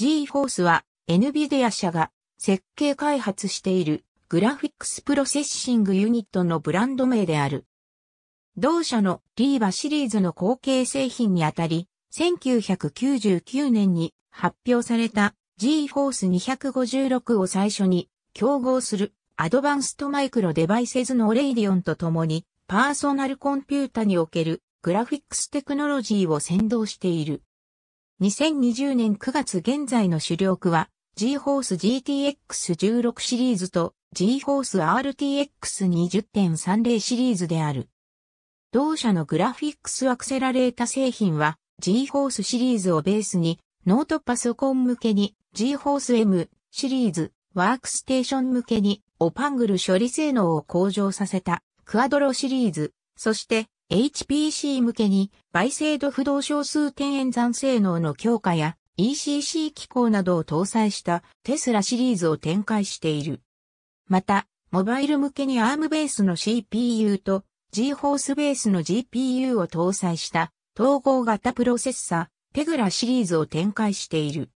GForce は NVIDIA 社が設計開発しているグラフィックスプロセッシングユニットのブランド名である。同社のリーバシリーズの後継製品にあたり、1999年に発表された GForce 256を最初に競合するアドバンストマイクロデバイセズのレイディオンと共にパーソナルコンピュータにおけるグラフィックステクノロジーを先導している。2020年9月現在の主力は G-Force GTX16 シリーズと G-Force RTX20.30 シリーズである。同社のグラフィックスアクセラレータ製品は G-Force シリーズをベースにノートパソコン向けに G-Force M シリーズワークステーション向けにオパングル処理性能を向上させたクアドロシリーズ、そして HPC 向けに、倍精度不動小数点演算性能の強化や ECC 機構などを搭載したテスラシリーズを展開している。また、モバイル向けに ARM ベースの CPU と GForce ベースの GPU を搭載した統合型プロセッサー、グラシリーズを展開している。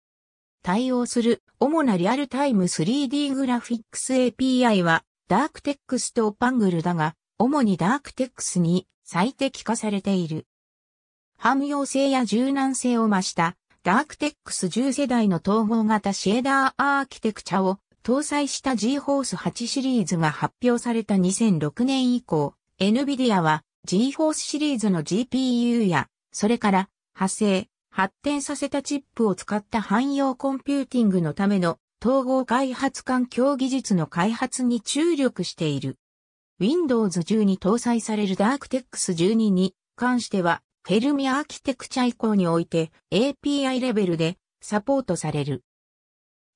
対応する主なリアルタイム 3D グラフィックス API はダークテックスとパングルだが、主にダークテックスに最適化されている。汎用性や柔軟性を増したダークテックス10世代の統合型シェーダーアーキテクチャを搭載した g ホース8シリーズが発表された2006年以降、NVIDIA は g ホースシリーズの GPU や、それから派生、発展させたチップを使った汎用コンピューティングのための統合開発環境技術の開発に注力している。Windows 10に搭載される DarkTex12 に関しては、フェルミアーキテクチャ以降において API レベルでサポートされる。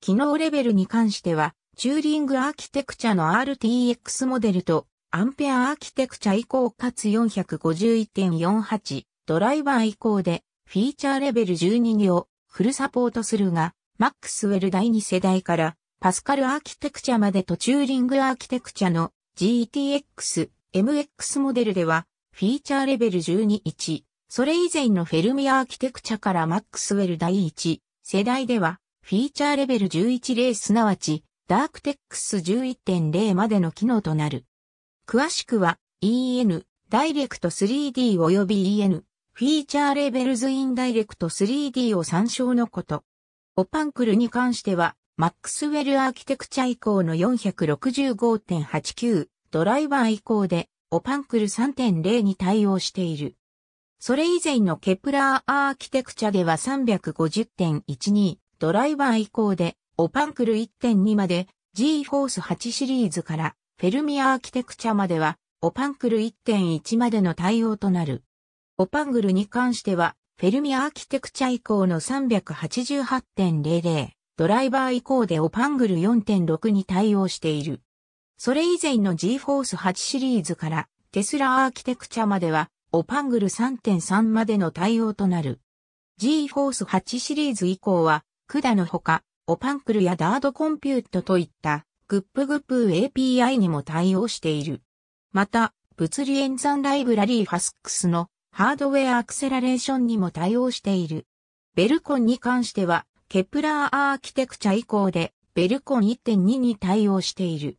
機能レベルに関しては、チューリングアーキテクチャの RTX モデルとアンペアアーキテクチャ以降かつ451.48ドライバー以降でフィーチャーレベル12をフルサポートするが、マックスウェル第2世代からパスカルアーキテクチャまでとチューリングアーキテクチャの GTX、MX モデルでは、フィーチャーレベル12.1、それ以前のフェルミアアーキテクチャからマックスウェル第1世代では、フィーチャーレベル11.0すなわち、ダークテックス11.0までの機能となる。詳しくは、EN、ダイレクト 3D 及び EN、フィーチャーレベルズインダイレクト 3D を参照のこと。オパンクルに関しては、マックスウェルアーキテクチャ以降の465.89ドライバー以降でオパンクル3.0に対応している。それ以前のケプラーアーキテクチャでは350.12ドライバー以降でオパンクル1.2まで G フォース8シリーズからフェルミアーキテクチャまではオパンクル1.1までの対応となる。オパングルに関してはフェルミアーキテクチャ以降の388.00ドライバー以降でオパングル4.6に対応している。それ以前の G-Force 8シリーズからテスラアーキテクチャまではオパングル3.3までの対応となる。G-Force 8シリーズ以降は、クダのほか、オパンクルやダードコンピュートといったグップグップ API にも対応している。また、物理演算ライブラリーファスックスのハードウェアアクセラレーションにも対応している。ベルコンに関しては、ケプラーアーキテクチャ以降でベルコン1.2に対応している。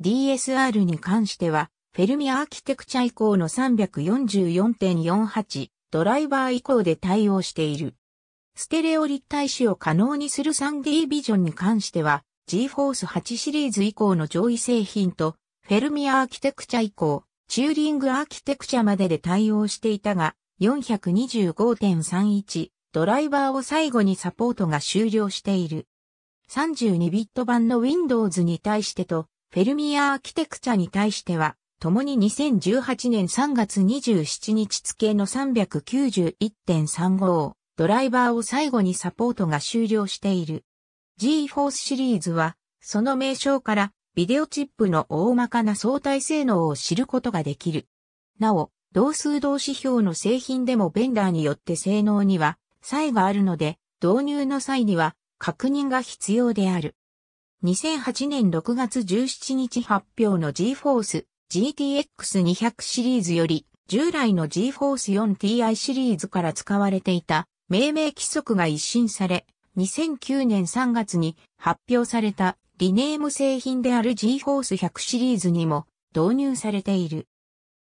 DSR に関しては、フェルミアーキテクチャ以降の344.48ドライバー以降で対応している。ステレオ立体視を可能にする 3D ビジョンに関しては、G-Force 8シリーズ以降の上位製品と、フェルミアーキテクチャ以降、チューリングアーキテクチャまでで対応していたが、425.31ドライバーを最後にサポートが終了している。32ビット版の Windows に対してと、フェルミアアーキテクチャに対しては、共に2018年3月27日付の391.35ドライバーを最後にサポートが終了している。GForce シリーズは、その名称からビデオチップの大まかな相対性能を知ることができる。なお、同数同指標の製品でもベンダーによって性能には差異があるので、導入の際には確認が必要である。2008年6月17日発表の GForce GTX200 シリーズより、従来の GForce 4TI シリーズから使われていた命名規則が一新され、2009年3月に発表されたリネーム製品である GForce 100シリーズにも導入されている。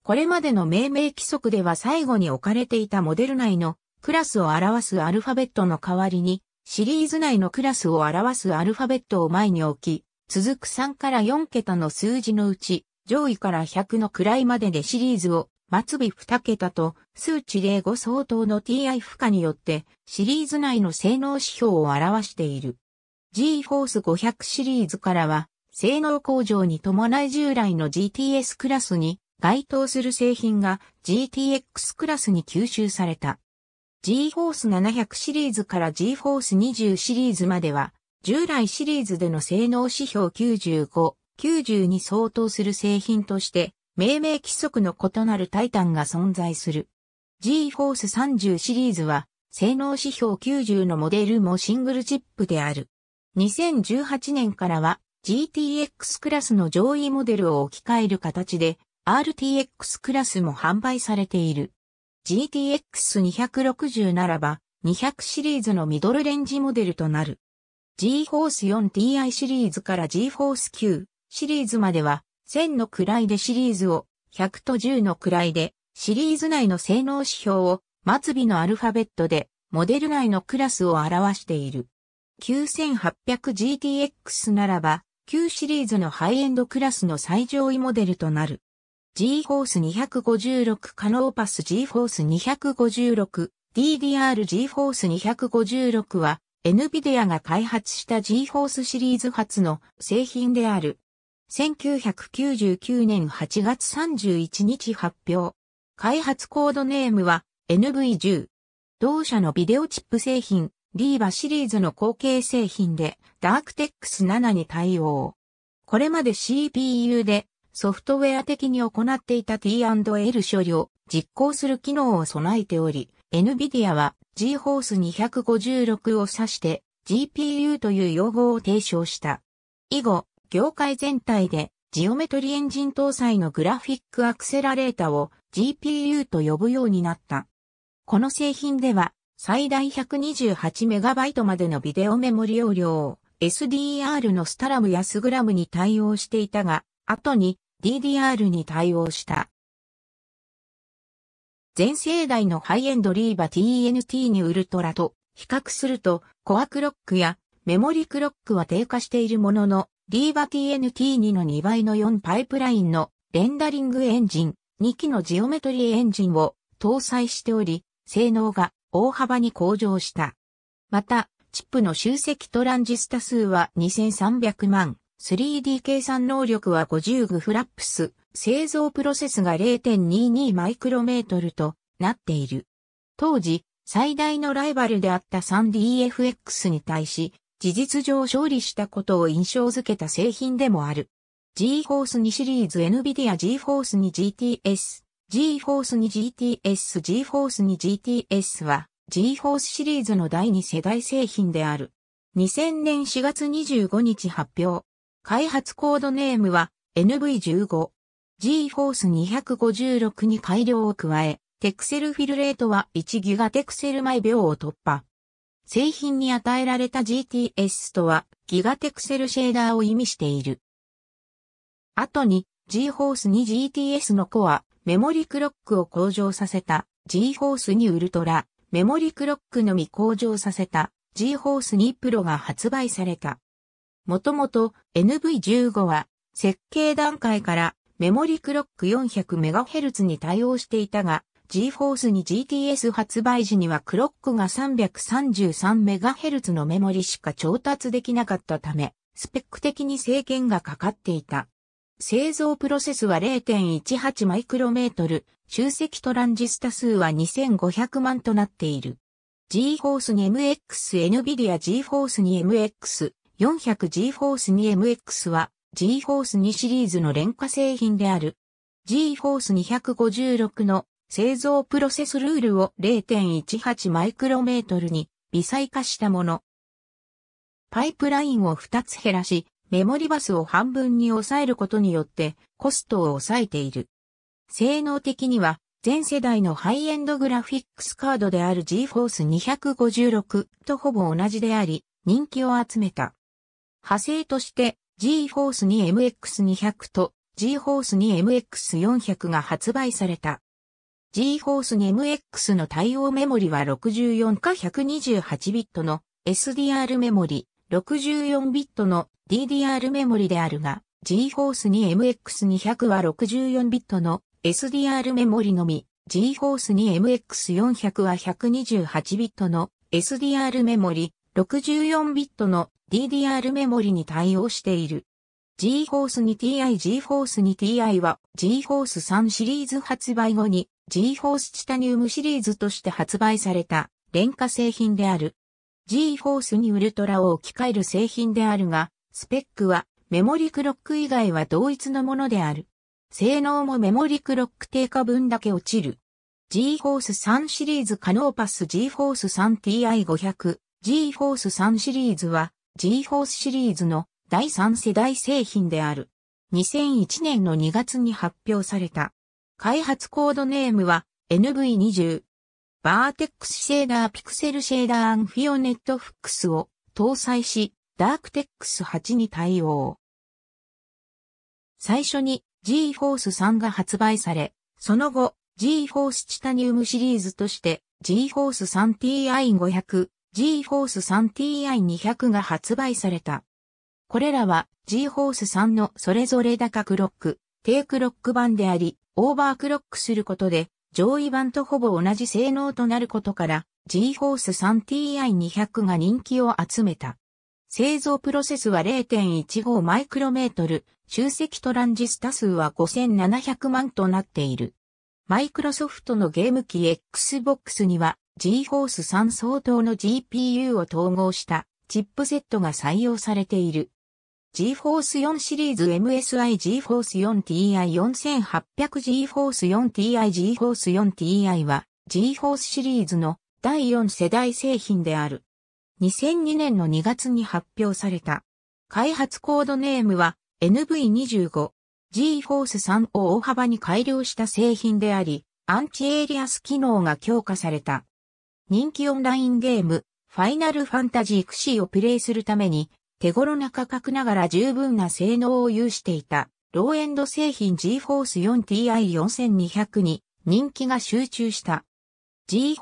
これまでの命名規則では最後に置かれていたモデル内のクラスを表すアルファベットの代わりに、シリーズ内のクラスを表すアルファベットを前に置き、続く3から4桁の数字のうち、上位から100の位まででシリーズを、末尾2桁と数値05相当の TI 負荷によってシリーズ内の性能指標を表している。G-Force 500シリーズからは性能向上に伴い従来の GTS クラスに該当する製品が GTX クラスに吸収された。GForce 700シリーズから GForce 20シリーズまでは、従来シリーズでの性能指標95、90に相当する製品として、命名規則の異なるタイタンが存在する。GForce 30シリーズは、性能指標90のモデルもシングルチップである。2018年からは GTX クラスの上位モデルを置き換える形で RTX クラスも販売されている。GTX260 ならば、200シリーズのミドルレンジモデルとなる。GForce 4Ti シリーズから GForce 9シリーズまでは、1000の位でシリーズを、100と10の位で、シリーズ内の性能指標を、末尾のアルファベットで、モデル内のクラスを表している。9800GTX ならば、9シリーズのハイエンドクラスの最上位モデルとなる。G フォース256カノーパス G フォース256 DDR G フォース256は NVIDIA が開発した G フォースシリーズ初の製品である。1999年8月31日発表。開発コードネームは NV10。同社のビデオチップ製品、リーバシリーズの後継製品で、ダークテックス7に対応。これまで CPU でソフトウェア的に行っていた T&L 処理を実行する機能を備えており、NVIDIA は GForce 256を指して GPU という用語を提唱した。以後、業界全体でジオメトリエンジン搭載のグラフィックアクセラレータを GPU と呼ぶようになった。この製品では最大 128MB までのビデオメモリ容量を SDR のスタラムやスグラムに対応していたが、後に DDR に対応した。全世代のハイエンドリーバ TNT にウルトラと比較すると、コアクロックやメモリクロックは低下しているものの、リーバ TNT2 の2倍の4パイプラインのレンダリングエンジン、2機のジオメトリーエンジンを搭載しており、性能が大幅に向上した。また、チップの集積トランジスタ数は2300万 3D 計算能力は50グフラップス、製造プロセスが0.22マイクロメートルとなっている。当時、最大のライバルであった 3DFX に対し、事実上勝利したことを印象づけた製品でもある。GForce 2シリーズ NVIDIA GForce 2 GTS、GForce 2 GTS、GForce 2 GTS は GForce シリーズの第2世代製品である。2000年4月25日発表。開発コードネームは NV15。G-Force256 に改良を加え、テクセルフィルレートは1ギガテクセル毎秒を突破。製品に与えられた GTS とはギガテクセルシェーダーを意味している。後に G-Force に GTS のコア、メモリクロックを向上させた G-Force にウルトラ、メモリクロックのみ向上させた G-Force にプロが発売された。もともと NV15 は設計段階からメモリクロック 400MHz に対応していたが、GForce に GTS 発売時にはクロックが 333MHz のメモリしか調達できなかったため、スペック的に制限がかかっていた。製造プロセスは0.18マイクロメートル、集積トランジスタ数は2500万となっている。GForce に MX、NVIDIA GForce に MX、400G-Force 2MX は G-Force 2シリーズの廉価製品である。G-Force 256の製造プロセスルールを0.18マイクロメートルに微細化したもの。パイプラインを2つ減らし、メモリバスを半分に抑えることによってコストを抑えている。性能的には全世代のハイエンドグラフィックスカードである GForce 256とほぼ同じであり、人気を集めた。派生として G-Force に MX200 と G-Force に MX400 が発売された。G-Force に MX の対応メモリは64か128ビットの SDR メモリ、64ビットの DDR メモリであるが、G-Force に MX200 は64ビットの SDR メモリのみ、G-Force に MX400 は128ビットの SDR メモリ、64ビットの DDR メモリに対応している。GForce 2Ti GForce 2Ti は GForce 3シリーズ発売後に GForce チタニウムシリーズとして発売された廉価製品である。GForce にウルトラを置き換える製品であるが、スペックはメモリクロック以外は同一のものである。性能もメモリクロック低下分だけ落ちる。GForce 3シリーズカノーパス GForce 3 Ti500 G-Force 3シリーズは G-Force シリーズの第3世代製品である。2001年の2月に発表された。開発コードネームは NV20。バーテックスシェーダーピクセルシェーダーアンフィオネットフックスを搭載し、ダークテックス8に対応。最初に G-Force 3が発売され、その後 G-Force チタニウムシリーズとして G-Force 3TI500、G-Force 3TI200 が発売された。これらは G-Force 3のそれぞれ高クロック、低クロック版であり、オーバークロックすることで上位版とほぼ同じ性能となることから G-Force 3TI200 が人気を集めた。製造プロセスは0.15マイクロメートル、集積トランジスタ数は5700万となっている。マイクロソフトのゲーム機 Xbox には G-Force 3相当の GPU を統合したチップセットが採用されている。GForce 4シリーズ MSI GForce 4TI 4800 GForce 4TI GForce 4TI は GForce シリーズの第4世代製品である。2002年の2月に発表された。開発コードネームは NV25。GForce 3を大幅に改良した製品であり、アンチエイリアス機能が強化された。人気オンラインゲーム、ファイナルファンタジークシーをプレイするために、手頃な価格ながら十分な性能を有していた、ローエンド製品 GForce 4TI4200 に人気が集中した。GForce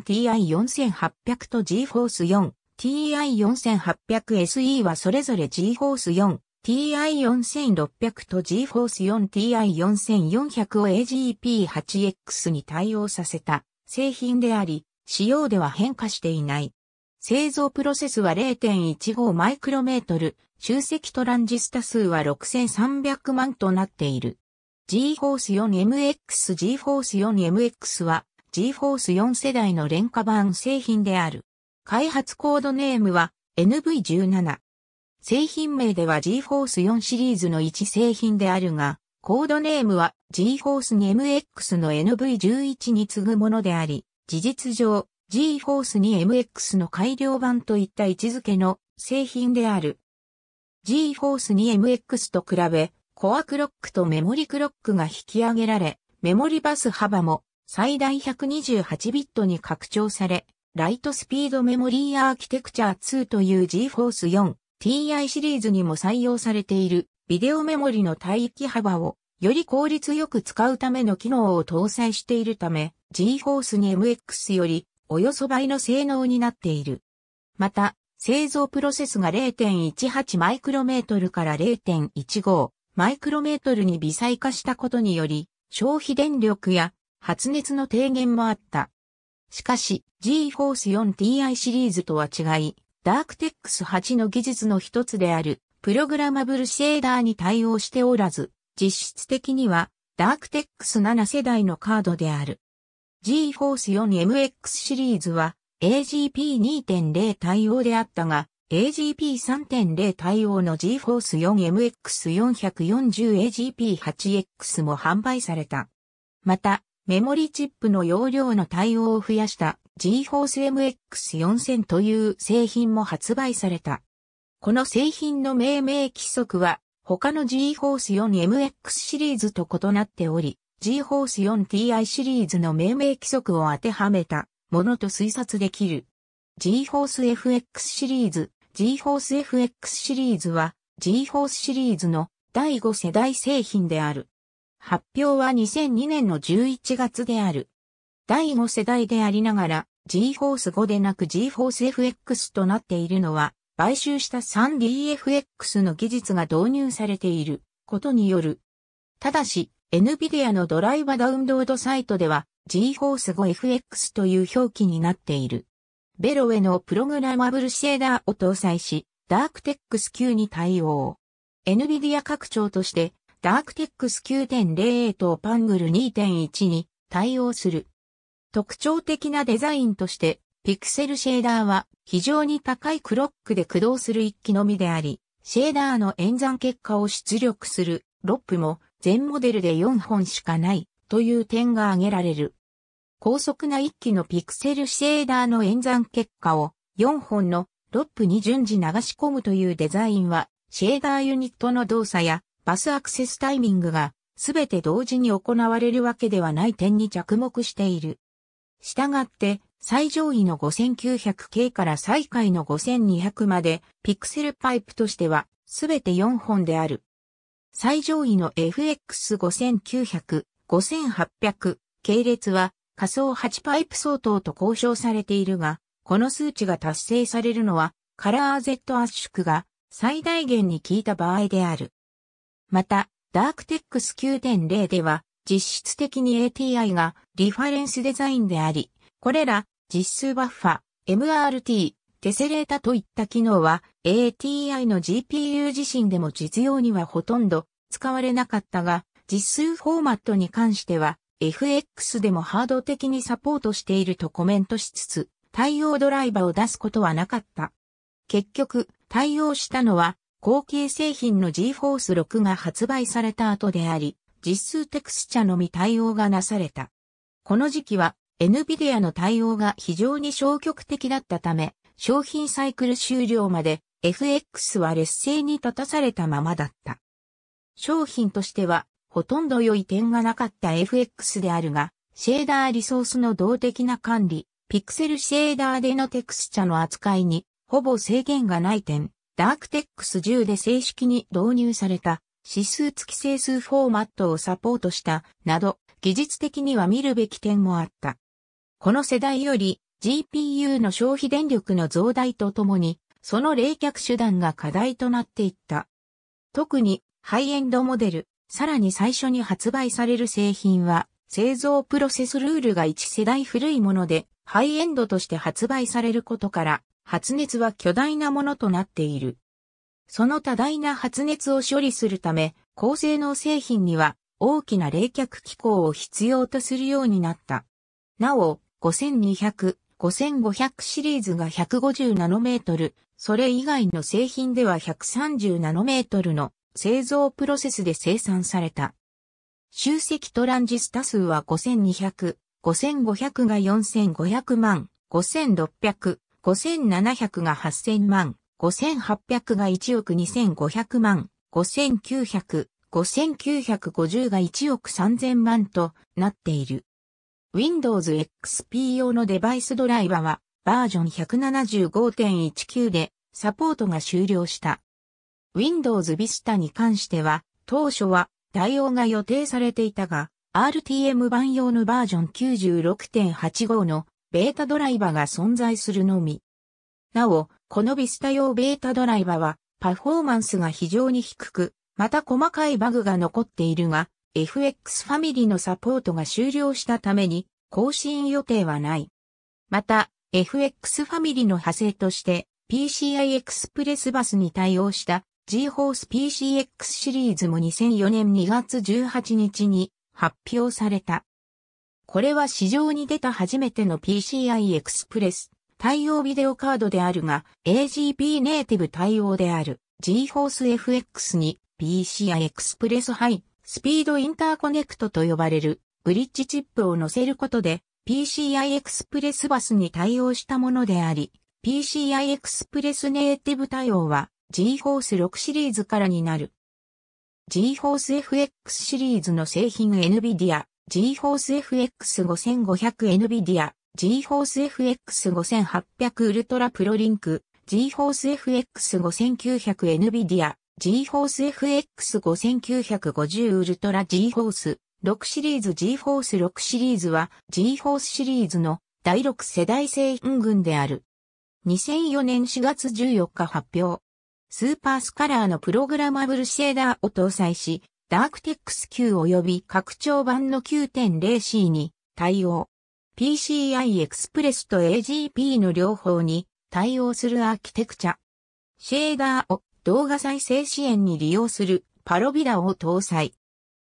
4TI4800 と GForce 4TI4800SE はそれぞれ GForce 4TI4600 と GForce 4TI4400 を AGP8X に対応させた製品であり、仕様では変化していない。製造プロセスは0.15マイクロメートル、集積トランジスタ数は6300万となっている。GForce 4MX GForce 4MX は GForce 4世代の廉価版製品である。開発コードネームは NV17。製品名では GForce 4シリーズの1製品であるが、コードネームは GForce 2MX の NV11 に次ぐものであり、事実上、G-Force に MX の改良版といった位置づけの製品である。G-Force に MX と比べ、コアクロックとメモリクロックが引き上げられ、メモリバス幅も最大128ビットに拡張され、ライトスピードメモリーアーキテクチャ2という G-Force 4 TI シリーズにも採用されているビデオメモリの帯域幅をより効率よく使うための機能を搭載しているため、G-Force に MX よりおよそ倍の性能になっている。また、製造プロセスが0.18マイクロメートルから0.15マイクロメートルに微細化したことにより、消費電力や発熱の低減もあった。しかし、G-Force 4TI シリーズとは違い、ダークテックス8の技術の一つである、プログラマブルシェーダーに対応しておらず、実質的には、ダークテックス7世代のカードである。G-Force 4MX シリーズは AGP2.0 対応であったが、AGP3.0 対応の G-Force 4MX440 AGP8X も販売された。また、メモリチップの容量の対応を増やした G-Force MX4000 という製品も発売された。この製品の命名規則は他の G-Force 4MX シリーズと異なっており、G-Force 4TI シリーズの命名規則を当てはめたものと推察できる。G-Force FX シリーズ、G-Force FX シリーズは G-Force シリーズの第5世代製品である。発表は2002年の11月である。第5世代でありながら G-Force 5でなく G-Force FX となっているのは、買収した 3DFX の技術が導入されていることによる。ただし、NVIDIA のドライバダウンロードサイトでは GForce 5FX という表記になっている。ベロへのプログラマブルシェーダーを搭載し、ダークテックス9に対応。NVIDIA 拡張としてダークテックス9.08とパングル2.1に対応する。特徴的なデザインとして、ピクセルシェーダーは非常に高いクロックで駆動する一機のみであり、シェーダーの演算結果を出力するロップも全モデルで4本しかないという点が挙げられる。高速な1機のピクセルシェーダーの演算結果を4本のロップに順次流し込むというデザインは、シェーダーユニットの動作やバスアクセスタイミングが全て同時に行われるわけではない点に着目している。したがって、最上位の 5900K から最下位の5200まで、ピクセルパイプとしては、すべて4本である。最上位の FX5900、5800系列は仮想8パイプ相当と交渉されているが、この数値が達成されるのはカラー Z 圧縮が最大限に効いた場合である。また、ダークテックス9.0では実質的に ATI がリファレンスデザインであり、これら実数バッファ、MRT、テセレータといった機能は ATI の GPU 自身でも実用にはほとんど使われなかったが、実数フォーマットに関しては FX でもハード的にサポートしているとコメントしつつ、対応ドライバーを出すことはなかった。結局、対応したのは、後継製品の GForce 6が発売された後であり、実数テクスチャのみ対応がなされた。この時期は、NVIDIA の対応が非常に消極的だったため、商品サイクル終了まで FX は劣勢に立たされたままだった。商品としてはほとんど良い点がなかった FX であるが、シェーダーリソースの動的な管理、ピクセルシェーダーでのテクスチャの扱いにほぼ制限がない点、ダークテックス10で正式に導入された指数付き整数フォーマットをサポートしたなど、技術的には見るべき点もあった。この世代より GPU の消費電力の増大とともに、その冷却手段が課題となっていった。特に、ハイエンドモデル、さらに最初に発売される製品は、製造プロセスルールが1世代古いもので、ハイエンドとして発売されることから、発熱は巨大なものとなっている。その多大な発熱を処理するため、高性能製品には大きな冷却機構を必要とするようになった。なお、5200、5500シリーズが150ナノメートル、それ以外の製品では130ナノメートルの製造プロセスで生産された。集積トランジスタ数は5200、5500が4500万、5600、5700が8000万、5800が1億2500万、5900、5950が1億3000万となっている。Windows XP 用のデバイスドライバはバージョン175.19でサポートが終了した。Windows Vista に関しては当初は対応が予定されていたが RTM 版用のバージョン96.85のベータドライバが存在するのみ。なお、この Vista 用ベータドライバはパフォーマンスが非常に低く、また細かいバグが残っているが、FX ファミリーのサポートが終了したために更新予定はない。また、FX ファミリーの派生として PCI x p r プレスバスに対応した G-Force PCX シリーズも2004年2月18日に発表された。これは市場に出た初めての PCI x p r プレス対応ビデオカードであるが AGP ネイティブ対応である G-Force FX に PCI x p r プレス入っスピードインターコネクトと呼ばれるブリッジチップを乗せることで PCI エクスプレスバスに対応したものであり、PCI エクスプレスネイティブ対応は GForce 6シリーズからになる。GForce FX シリーズの製品 NVIDIA、GForce FX5500 NVIDIA、GForce FX5800 Ultra Pro Link、GForce FX5900 NVIDIA、G-Force FX5950 ウルトラ G-Force 6シリーズ G-Force 6シリーズは G-Force シリーズの第6世代製品群である。2004年4月14日発表。スーパースカラーのプログラマブルシェーダーを搭載し、ダークテックス Q 及び拡張版の 9.0C に対応。PCI エクスプレスと AGP の両方に対応するアーキテクチャ。シェーダーを動画再生支援に利用するパロビラを搭載。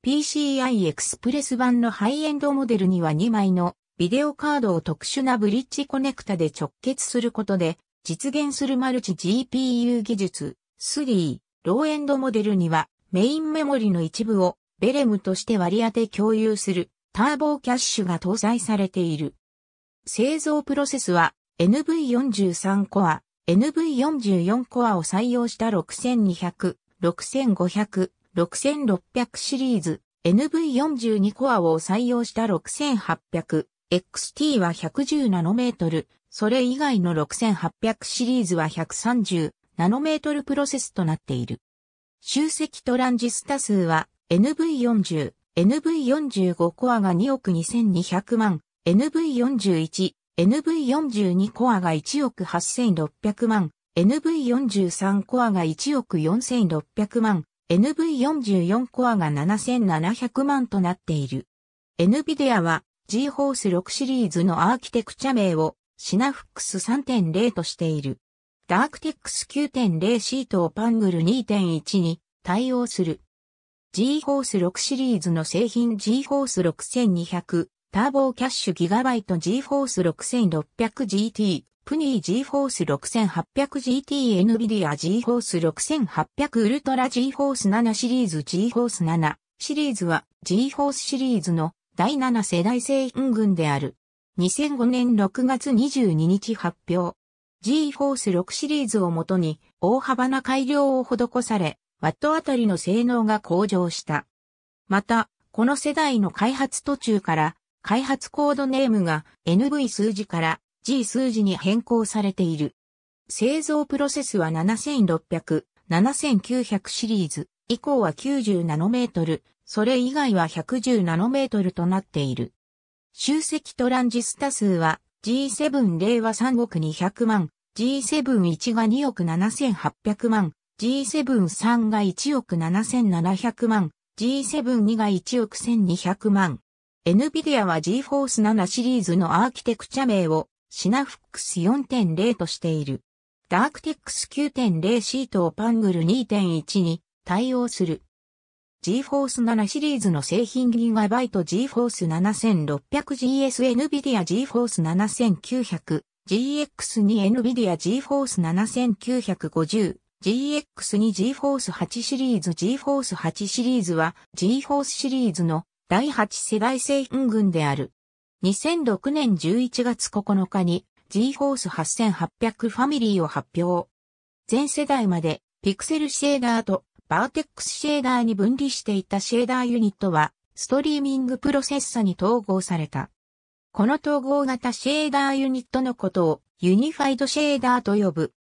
PCI エクスプレス版のハイエンドモデルには2枚のビデオカードを特殊なブリッジコネクタで直結することで実現するマルチ GPU 技術3ローエンドモデルにはメインメモリの一部をベレムとして割り当て共有するターボキャッシュが搭載されている。製造プロセスは NV43 コア NV44 コアを採用した6200、6500、6600シリーズ、NV42 コアを採用した6800、XT は110ナノメートル、それ以外の6800シリーズは130ナノメートルプロセスとなっている。集積トランジスタ数は NV40、NV45 コアが2億2200万、NV41、NV42 コアが1億8600万、NV43 コアが1億4600万、NV44 コアが7700万となっている。NVIDIA は GForce 6シリーズのアーキテクチャ名をシナフックス3.0としている。ダークテックス9.0シートをパングル2.1に対応する。GForce 6シリーズの製品 GForce 6200、ターボーキャッシュギガバイト GForce 6600GT、プニー GForce 6800GT、NVIDIA GForce 6800ウルトラ GForce 7シリーズ GForce 7シリーズは GForce シリーズの第7世代製品群である。2005年6月22日発表。GForce 6シリーズをもとに大幅な改良を施され、ワットあたりの性能が向上した。また、この世代の開発途中から開発コードネームが NV 数字から G 数字に変更されている。製造プロセスは7600、7900シリーズ、以降は90ナノメートル、それ以外は110ナノメートルとなっている。集積トランジスタ数は G7 0は3億200万、G71 が2億7800万、G73 が1億7700万、G72 が1億1200万。NVIDIA は GForce 7シリーズのアーキテクチャ名をシナフックス4.0としている。ダークテックス9.0シートをパングル2.1に対応する。GForce 7シリーズの製品 GB GForce 7600GS NVIDIA GForce 7900 GX2 NVIDIA GForce 7950 GX2 GForce 8シリーズ GForce 8シリーズは GForce シリーズの第8世代製品群である。2006年11月9日に GForce 8800ファミリーを発表。全世代までピクセルシェーダーとバーテックスシェーダーに分離していたシェーダーユニットはストリーミングプロセッサに統合された。この統合型シェーダーユニットのことをユニファイドシェーダーと呼ぶ。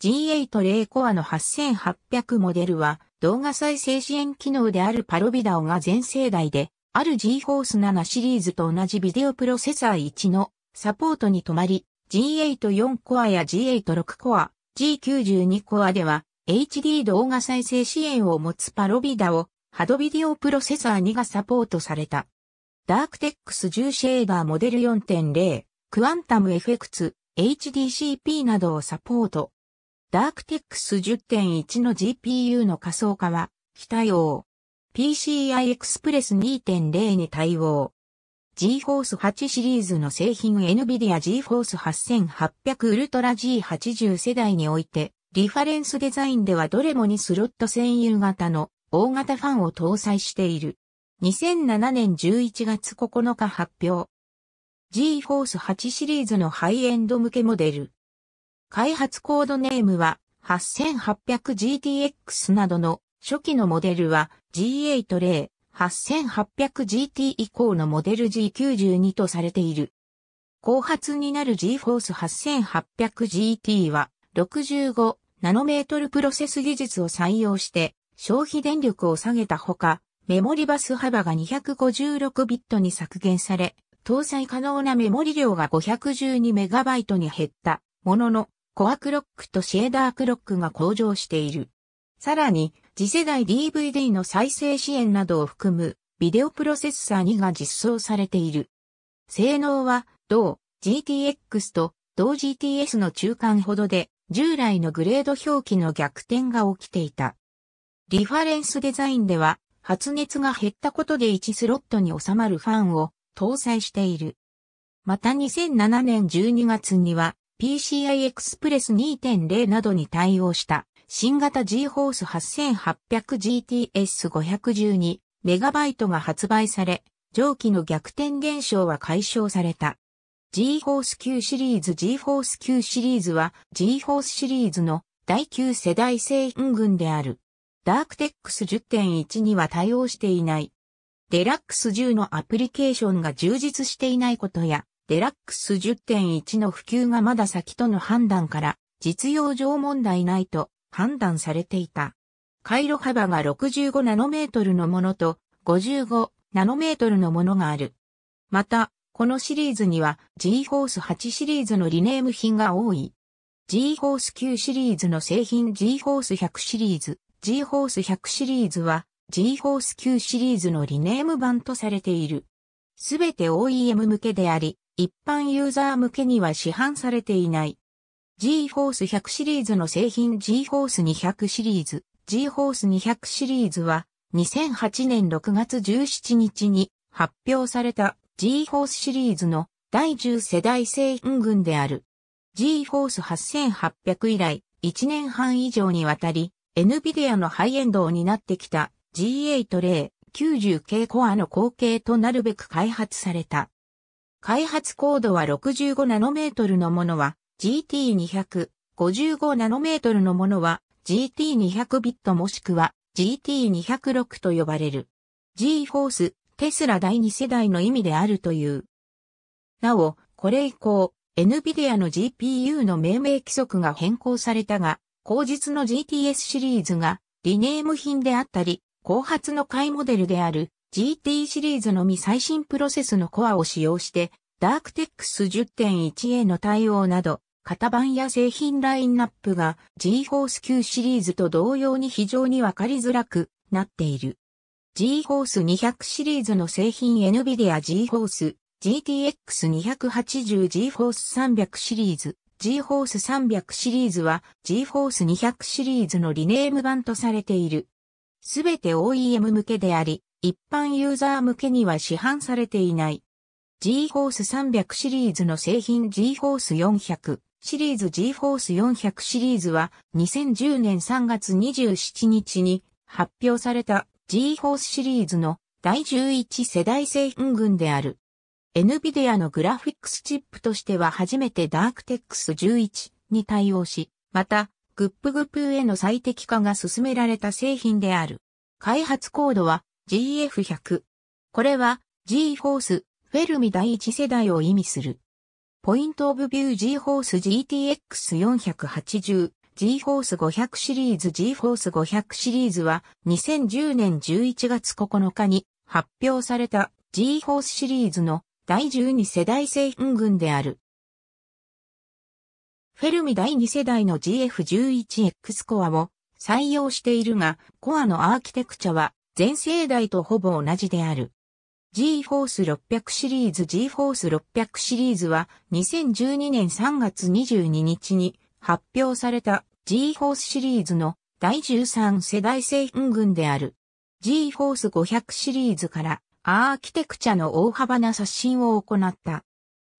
G8 0コアの8800モデルは動画再生支援機能であるパロビダオが全世代である GForce 7シリーズと同じビデオプロセッサー1のサポートに止まり G84 コアや G86 コア、G92 コアでは HD 動画再生支援を持つパロビダオ、ハドビデオプロセッサー2がサポートされた。ダークテックス10シェーダーモデル4.0、クアンタム FX、HDCP などをサポート。ダークテックス10.1の GPU の仮想化は、非対応。PCI Express 2.0に対応。GForce 8シリーズの製品 NVIDIA GForce 8800 Ultra G80 世代において、リファレンスデザインではどれもにスロット専有型の大型ファンを搭載している。2007年11月9日発表。GForce 8シリーズのハイエンド向けモデル。開発コードネームは 8800GTX などの初期のモデルは G8 例 8800GT 以降のモデル G92 とされている。後発になる GForce 8800GT は65ナノメートルプロセス技術を採用して消費電力を下げたほか、メモリバス幅が256ビットに削減され、搭載可能なメモリ量が5 1 2イトに減ったものの、コアクロックとシェーダークロックが向上している。さらに、次世代 DVD の再生支援などを含むビデオプロセッサー2が実装されている。性能は同 GTX と同 GTS の中間ほどで従来のグレード表記の逆転が起きていた。リファレンスデザインでは発熱が減ったことで1スロットに収まるファンを搭載している。また2007年12月には PCI Express 2.0などに対応した新型 G ホース 8800GTS512 メガバイトが発売され、上記の逆転現象は解消された。G ホース Q シリーズ G ホース Q シリーズは G ホースシリーズの第9世代製品群である。ダークテックス10.1には対応していない。デラックス10のアプリケーションが充実していないことや、デラックス10.1の普及がまだ先との判断から、実用上問題ないと判断されていた。回路幅が65ナノメートルのものと55ナノメートルのものがある。また、このシリーズには G-Force 8シリーズのリネーム品が多い。G-Force 9シリーズの製品 G-Force 100シリーズ、G-Force 100シリーズは G-Force 9シリーズのリネーム版とされている。すべて OEM 向けであり、一般ユーザー向けには市販されていない。G-Force 100シリーズの製品 G-Force 200シリーズ。G-Force 200シリーズは2008年6月17日に発表された G-Force シリーズの第10世代製品群である。G-Force 8800以来1年半以上にわたり NVIDIA のハイエンドになってきた G8 0 90系コアの後継となるべく開発された。開発高度は65ナノメートルのものは GT200、55ナノメートルのものは GT200 ビットもしくは GT206 と呼ばれる。G-Force、テスラ第2世代の意味であるという。なお、これ以降、NVIDIA の GPU の命名規則が変更されたが、後日の GTS シリーズがリネーム品であったり、後発の買いモデルである GT シリーズのみ最新プロセスのコアを使用して、ダークテックス 10.1A の対応など、型番や製品ラインナップが G-Force 9シリーズと同様に非常にわかりづらくなっている。G-Force 200シリーズの製品 NVIDIA G-Force GTX280 G-Force 300シリーズ G-Force 300シリーズは G-Force 200シリーズのリネーム版とされている。すべて OEM 向けであり、一般ユーザー向けには市販されていない。GForce 300シリーズの製品 GForce 400シリーズ GForce 400シリーズは2010年3月27日に発表された GForce シリーズの第11世代製品群である。NVIDIA のグラフィックスチップとしては初めて DarkTex11 に対応し、また、グップグップへの最適化が進められた製品である。開発コードは GF100。これは G f o r c e フェルミ第一世代を意味する。ポイントオブビュー G f o r c e GTX480、G o r c e 500シリーズ G o r c e 500シリーズは2010年11月9日に発表された G f o r c e シリーズの第12世代製品群である。フェルミ第2世代の GF11X コアを採用しているが、コアのアーキテクチャは全世代とほぼ同じである。G-Force 600シリーズ G-Force 600シリーズは2012年3月22日に発表された G-Force シリーズの第13世代製品群である。G-Force 500シリーズからアーキテクチャの大幅な刷新を行った。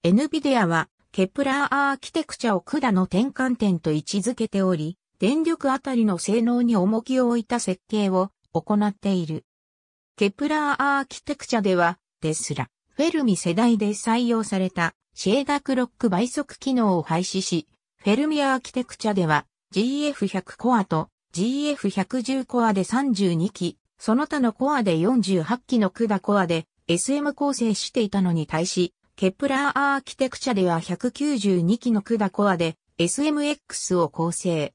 NVIDIA はケプラーアーキテクチャを管の転換点と位置づけており、電力あたりの性能に重きを置いた設計を行っている。ケプラーアーキテクチャでは、テスラ、フェルミ世代で採用されたシェーダクロック倍速機能を廃止し、フェルミアーキテクチャでは GF100 コアと GF110 コアで32機、その他のコアで48機の管コアで SM 構成していたのに対し、ケプラーアーキテクチャでは192機の管コアで SMX を構成。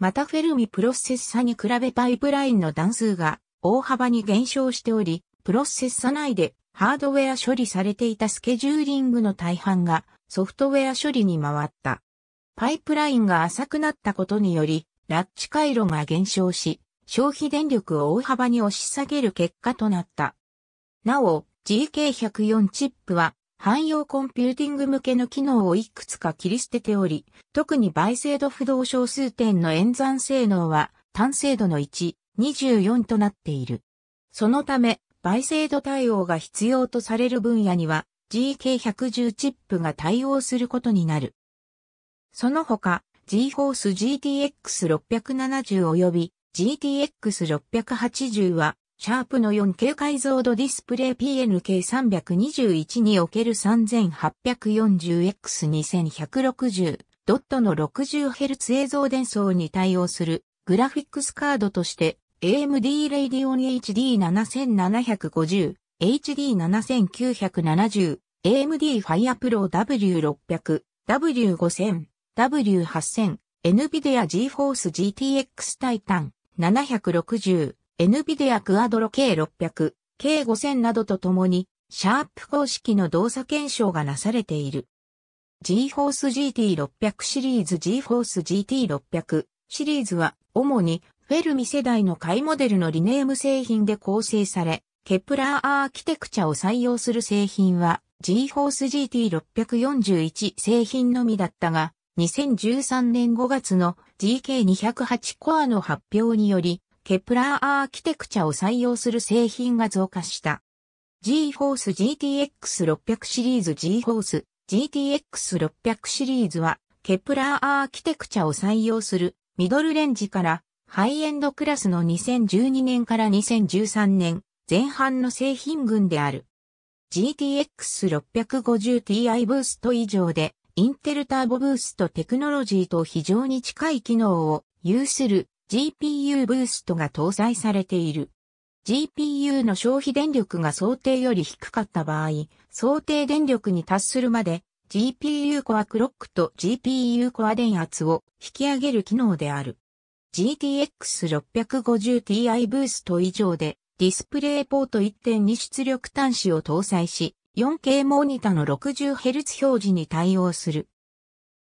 またフェルミプロセッサに比べパイプラインの段数が大幅に減少しており、プロセッサ内でハードウェア処理されていたスケジューリングの大半がソフトウェア処理に回った。パイプラインが浅くなったことにより、ラッチ回路が減少し、消費電力を大幅に押し下げる結果となった。なお、GK104 チップは汎用コンピューティング向けの機能をいくつか切り捨てており、特に倍精度不動小数点の演算性能は単精度の1、24となっている。そのため、倍精度対応が必要とされる分野には GK110 チップが対応することになる。その他、GForce GTX670 及び GTX680 はシャープの 4K 解像度ディスプレイ PNK321 における 3840X2160 ドットの 60Hz 映像伝送に対応するグラフィックスカードとして AMD Radeon HD7750、HD7970、AMD Fire Pro W600、W5000、W8000、NVIDIA GeForce GTX Titan 760、NVIDIA Quadro K600、K5000 などとともに、シャープ公式の動作検証がなされている。GForce GT600 シリーズ GForce GT600 シリーズは、主にフェルミ世代の買いモデルのリネーム製品で構成され、ケプラーアーキテクチャを採用する製品は GForce GT641 製品のみだったが、2013年5月の GK208 コアの発表により、ケプラーアーキテクチャを採用する製品が増加した。GForce GTX600 シリーズ GForce GTX600 シリーズは、ケプラーアーキテクチャを採用するミドルレンジからハイエンドクラスの2012年から2013年前半の製品群である。GTX650Ti ブースト以上で、インテルターボブーストテクノロジーと非常に近い機能を有する GPU ブーストが搭載されている。GPU の消費電力が想定より低かった場合、想定電力に達するまで GPU コアクロックと GPU コア電圧を引き上げる機能である。GTX650Ti ブースト以上でディスプレイポート1.2出力端子を搭載し、4K モニタの 60Hz 表示に対応する。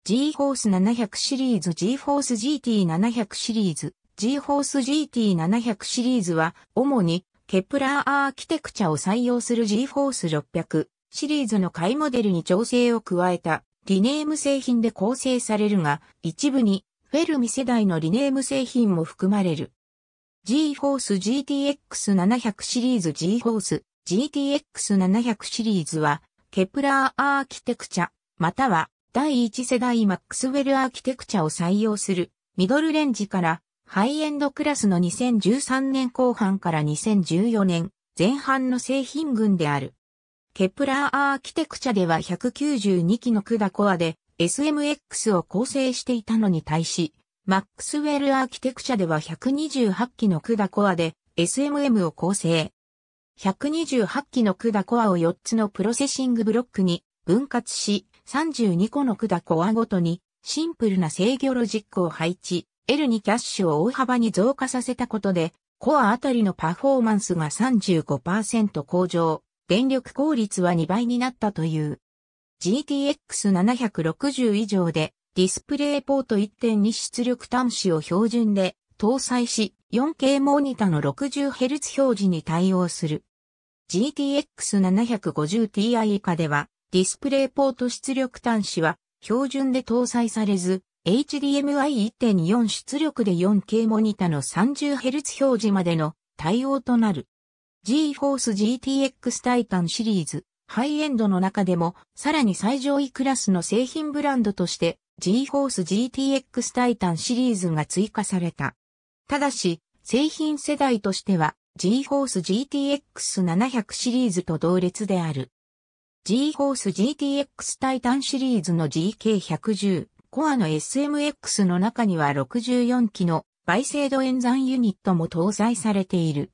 G-Force 700シリーズ G-Force GT700 シリーズ G-Force GT700 シリーズは主にケプラーアーキテクチャを採用する G-Force 600シリーズの買いモデルに調整を加えたリネーム製品で構成されるが一部にフェルミ世代のリネーム製品も含まれる。G-Force GTX700 シリーズ G-Force GTX700 シリーズはケプラーアーキテクチャまたは第1世代マックスウェルアーキテクチャを採用するミドルレンジからハイエンドクラスの2013年後半から2014年前半の製品群である。ケプラーアーキテクチャでは192機のクダコアで SMX を構成していたのに対し、マックスウェルアーキテクチャでは128機のクダコアで SMM を構成。128機のクダコアを4つのプロセッシングブロックに分割し、32個の管コアごとにシンプルな制御ロジックを配置、L にキャッシュを大幅に増加させたことで、コアあたりのパフォーマンスが35%向上、電力効率は2倍になったという。GTX760 以上でディスプレイポート1.2出力端子を標準で搭載し 4K モニタの 60Hz 表示に対応する。GTX750Ti 以下ではディスプレイポート出力端子は標準で搭載されず、HDMI 1.4出力で 4K モニタの 30Hz 表示までの対応となる。GForce GTX Titan シリーズ、ハイエンドの中でも、さらに最上位クラスの製品ブランドとして、GForce GTX Titan シリーズが追加された。ただし、製品世代としては、GForce GTX 700シリーズと同列である。G-Force GTX タイタンシリーズの GK110 コアの SMX の中には64機の倍精度演算ユニットも搭載されている。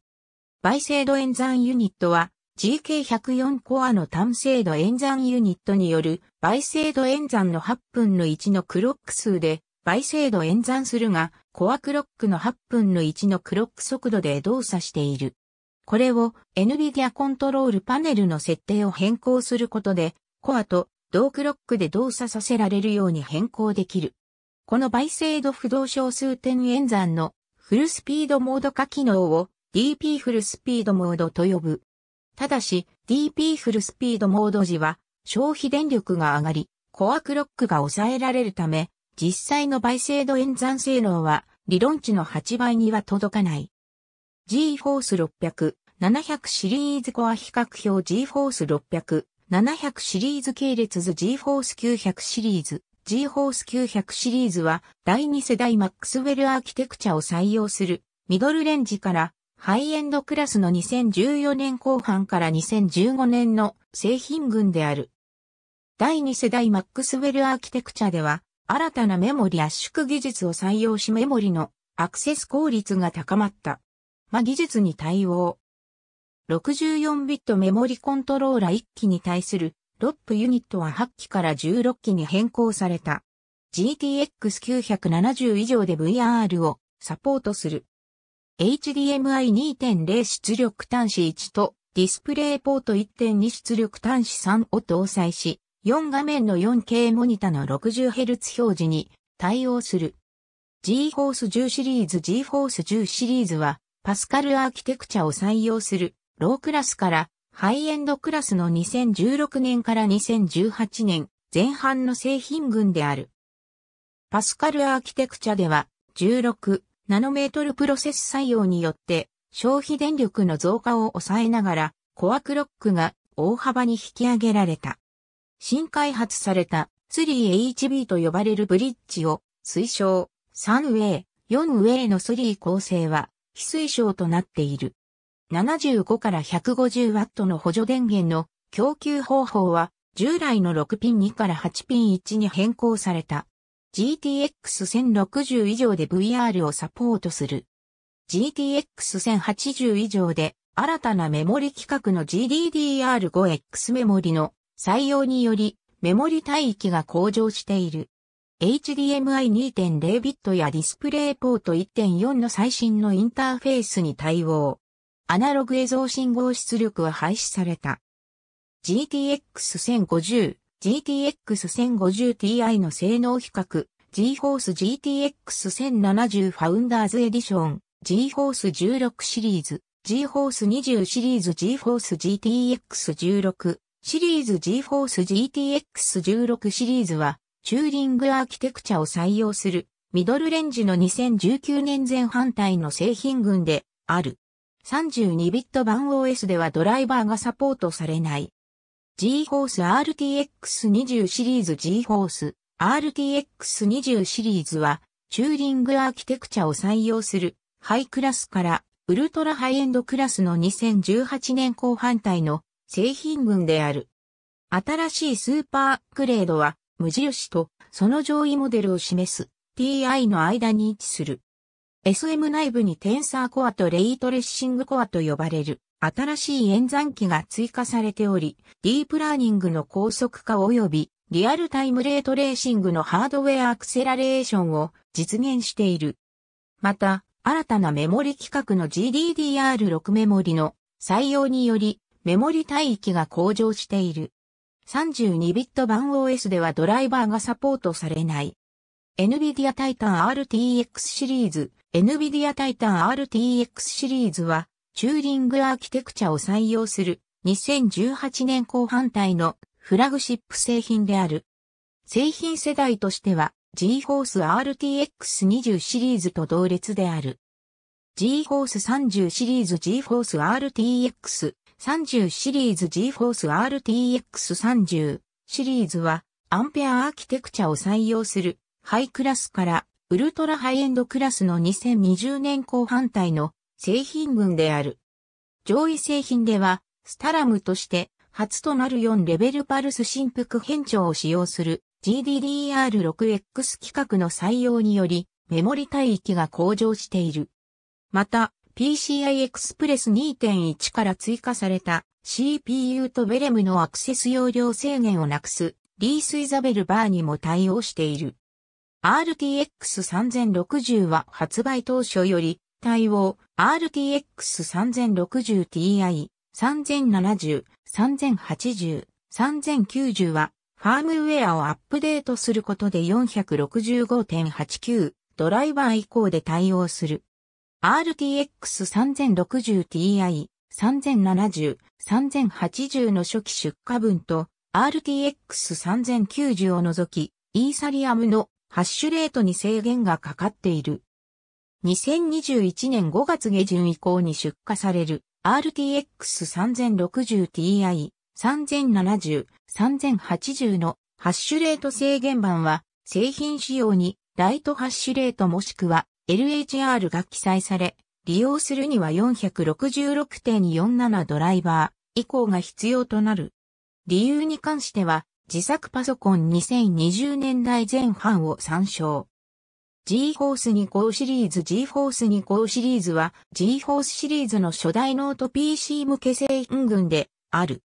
倍精度演算ユニットは GK104 コアの単精度演算ユニットによる倍精度演算の8分の1のクロック数で倍精度演算するがコアクロックの8分の1のクロック速度で動作している。これを NVIDIA コントロールパネルの設定を変更することで、コアと同クロックで動作させられるように変更できる。この倍精度不動小数点演算のフルスピードモード化機能を DP フルスピードモードと呼ぶ。ただし DP フルスピードモード時は消費電力が上がり、コアクロックが抑えられるため、実際の倍精度演算性能は理論値の8倍には届かない。G-Force 600、700シリーズコア比較表 G-Force 600、700シリーズ系列図 G-Force 900シリーズ、G-Force 900シリーズは第2世代マックスウェルアーキテクチャを採用するミドルレンジからハイエンドクラスの2014年後半から2015年の製品群である。第2世代マックスウェルアーキテクチャでは新たなメモリ圧縮技術を採用しメモリのアクセス効率が高まった。ま技術に対応。64ビットメモリコントローラ1機に対するロップユニットは8機から16機に変更された。GTX970 以上で VR をサポートする。HDMI 2.0出力端子1とディスプレイポート1.2出力端子3を搭載し、4画面の 4K モニタの 60Hz 表示に対応する。GForce 10シリーズ GForce 10シリーズはパスカルアーキテクチャを採用する、ロークラスから、ハイエンドクラスの2016年から2018年前半の製品群である。パスカルアーキテクチャでは16ナノメートルプロセス採用によって消費電力の増加を抑えながらコアクロックが大幅に引き上げられた。新開発された 3HB と呼ばれるブリッジを推奨3ウェイ、4ウェイの3構成は非推奨となっている。75から150ワットの補助電源の供給方法は従来の6ピン2から8ピン1に変更された。GTX1060 以上で VR をサポートする。GTX1080 以上で新たなメモリ規格の GDDR5X メモリの採用によりメモリ帯域が向上している。HDMI 2.0ビットやディスプレイポート1.4の最新のインターフェースに対応。アナログ映像信号出力は廃止された。GTX1050、GTX1050Ti の性能比較、GForce GTX1070 Founders Edition、GForce 16シリーズ、GForce 20シリーズ GForce GTX16 シリーズ GForce GTX16 シリーズはチューリングアーキテクチャを採用する、ミドルレンジの2019年前半体の製品群である。32ビット版 OS ではドライバーがサポートされない。GForce RTX20 シリーズ GForce RTX20 シリーズは、チューリングアーキテクチャを採用する、ハイクラスからウルトラハイエンドクラスの2018年後半体の製品群である。新しいスーパーグレードは無印とその上位モデルを示す TI の間に位置する。SM 内部にテンサーコアとレイトレッシングコアと呼ばれる新しい演算機が追加されており、ディープラーニングの高速化及びリアルタイムレートレーシングのハードウェアアクセラレーションを実現している。また、新たなメモリ規格の GDDR6 メモリの採用によりメモリ帯域が向上している。32ビット版 OS ではドライバーがサポートされない。NVIDIA Titan RTX シリーズ、NVIDIA Titan RTX シリーズは、チューリングアーキテクチャを採用する2018年後半体のフラグシップ製品である。製品世代としては GForce RTX20 シリーズと同列である。GForce30 シリーズ GForce RTX 30シリーズ GForce RTX30 シリーズはアンペアアーキテクチャを採用するハイクラスからウルトラハイエンドクラスの2020年後半体の製品群である。上位製品ではスタラムとして初となる4レベルパルス振幅変調を使用する GDDR6X 規格の採用によりメモリ帯域が向上している。また、PCI Express 2.1から追加された CPU とベレムのアクセス容量制限をなくすリースイザベルバーにも対応している。RTX3060 は発売当初より対応 RTX3060Ti、3070、3080、3090はファームウェアをアップデートすることで465.89ドライバー以降で対応する。RTX3060Ti、3070、3080の初期出荷分と RTX3090 を除き、イーサリアムのハッシュレートに制限がかかっている。2021年5月下旬以降に出荷される RTX3060Ti、3070、3080のハッシュレート制限版は製品仕様にライトハッシュレートもしくは LHR が記載され、利用するには466.47ドライバー以降が必要となる。理由に関しては、自作パソコン2020年代前半を参照。GForce 2 5シリーズ GForce 2 5シリーズは GForce シリーズの初代ノート PC 向け製品群である。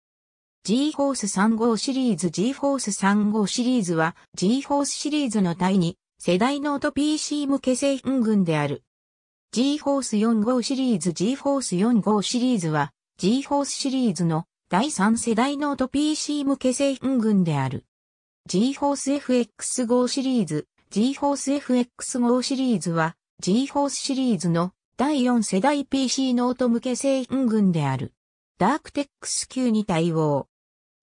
GForce 3号シリーズ GForce 3号シリーズは GForce シリーズの第2世代ノート PC 向け製品群である。GForce 45シリーズ GForce 45シリーズは GForce シリーズの第3世代ノート PC 向け製品群である。GForce FX5 シリーズ GForce FX5 シリーズは GForce シリーズの第4世代 PC ノート向け製品群である。ダークテックス級に対応。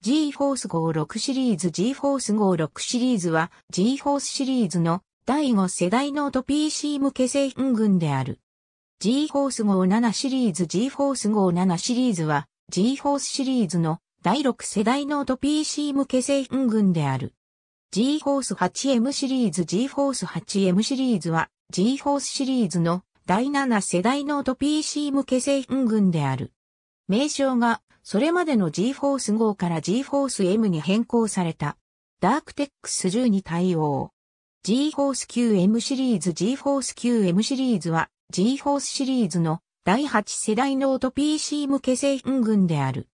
GForce 56シリーズ GForce 56シリーズは GForce シリーズの第5世代ノート PC 向け製品群である。GForce 57シリーズ GForce 57シリーズは GForce シリーズの第6世代ノート PC 向け製品群である。GForce 8M シリーズ GForce 8M シリーズは GForce シリーズの第7世代ノート PC 向け製品群である。名称がそれまでの GForce 5から GForce M に変更された。ダークテックス10に対応。G-Force q m シリーズ G-Force q m シリーズは G-Force シリーズの第8世代ノート PC 向け製品群である。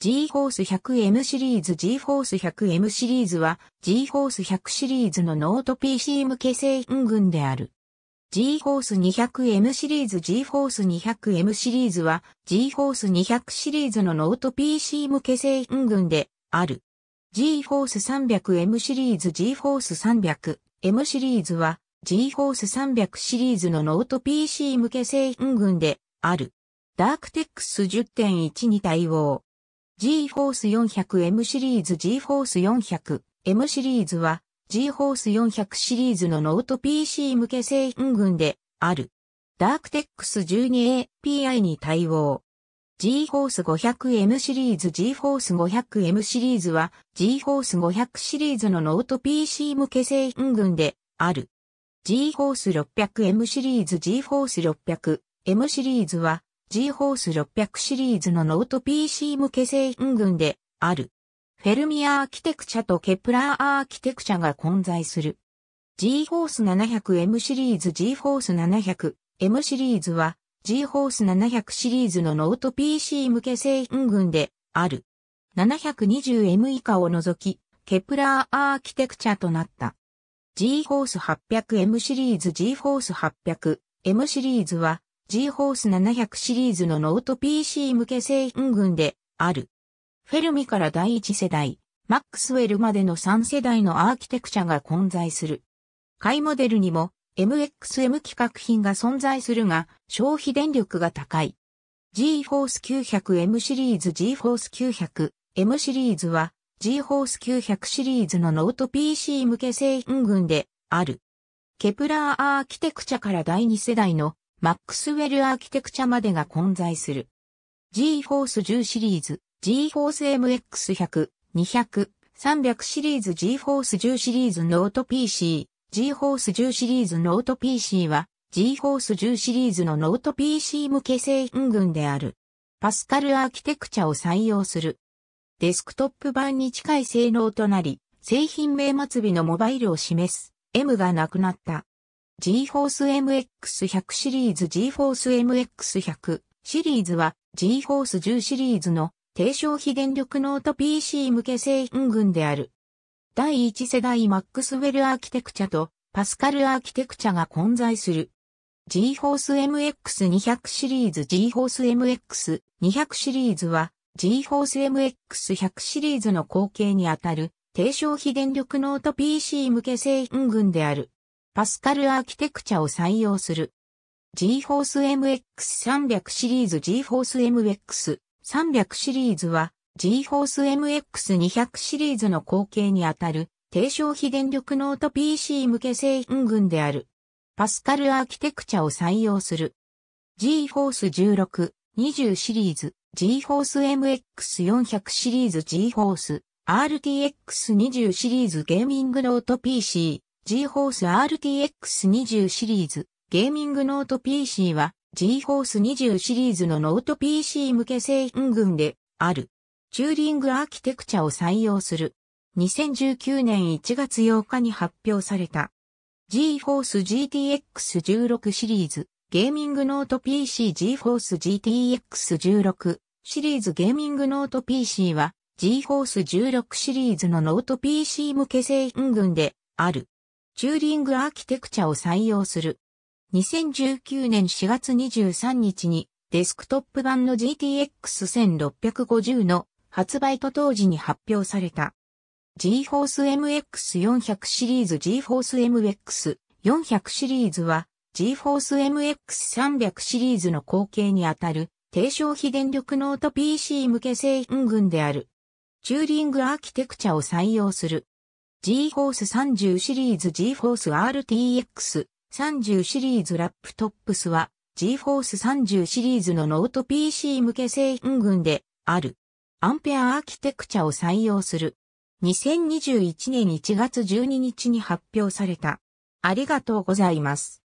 G-Force 100M シリーズ G-Force 100M シリーズは G-Force 100シリーズのノート PC 向け製品群である。G-Force 200M シリーズ G-Force 200M シリーズは G-Force 200シリーズのノート PC 向け製品群である。G-Force 300M シリーズ G-Force 300 M シリーズは GForce 300シリーズのノート PC 向け製品群である。ダークテックス10.1に対応。GForce 400M シリーズ GForce 400M シリーズは GForce 400シリーズのノート PC 向け製品群である。ダークテックス 12API に対応。G-Force 500M シリーズ G-Force 500M シリーズは G-Force 500シリーズのノート PC 向け製品群である。G-Force 600M シリーズ G-Force 600M シリーズは G-Force 600シリーズのノート PC 向け製品群である。フェルミアアーキテクチャとケプラーアーキテクチャが混在する。G-Force 700M シリーズ G-Force 700M シリーズは G r c e 700シリーズのノート PC 向け製品群である。720M 以下を除き、ケプラーアーキテクチャとなった。G r c e 800M シリーズ G r c e 800M シリーズは G r c e 700シリーズのノート PC 向け製品群である。フェルミから第1世代、マックスウェルまでの3世代のアーキテクチャが混在する。買いモデルにも MXM 規格品が存在するが、消費電力が高い。GForce 900M シリーズ GForce 900M シリーズは GForce 900シリーズのノート PC 向け製品群である。ケプラーアーキテクチャから第2世代のマックスウェルアーキテクチャまでが混在する。GForce 10シリーズ、GForce MX100、200、300シリーズ GForce 10シリーズノート PC、G-Force 10シリーズノート PC は G-Force 10シリーズのノート PC 向け製品群である。パスカルアーキテクチャを採用する。デスクトップ版に近い性能となり、製品名末尾のモバイルを示す M がなくなった。G-Force MX100 シリーズ G-Force MX100 シリーズは G-Force 10シリーズの低消費電力ノート PC 向け製品群である。第1世代マックスウェルアーキテクチャとパスカルアーキテクチャが混在する。GForce MX200 シリーズ GForce MX200 シリーズは GForce MX100 シリーズの後継にあたる低消費電力ノート PC 向け製品群である。パスカルアーキテクチャを採用する。GForce MX300 シリーズ GForce MX300 シリーズは G-Force MX200 シリーズの後継にあたる低消費電力ノート PC 向け製品群である。パスカルアーキテクチャを採用する。G-Force 16、20シリーズ、G-Force MX400 シリーズ G-Force RTX20 シリーズゲーミングノート PC、G-Force RTX20 シリーズ、ゲーミングノート PC は G-Force 20シリーズのノート PC 向け製品群である。チューリングアーキテクチャを採用する。2019年1月8日に発表された GForce GTX16 シリーズゲーミングノート PC GForce GTX16 シリーズゲーミングノート PC は GForce 16シリーズのノート PC 向け製品群であるチューリングアーキテクチャを採用する。2019年4月23日にデスクトップ版の GTX1650 の発売と当時に発表された。GForce MX400 シリーズ GForce MX400 シリーズは GForce MX300 シリーズの後継にあたる低消費電力ノート PC 向け製品群である。チューリングアーキテクチャを採用する。GForce 30シリーズ GForce RTX 30シリーズラップトップスは GForce 30シリーズのノート PC 向け製品群である。アンペアアーキテクチャを採用する。2021年1月12日に発表された。ありがとうございます。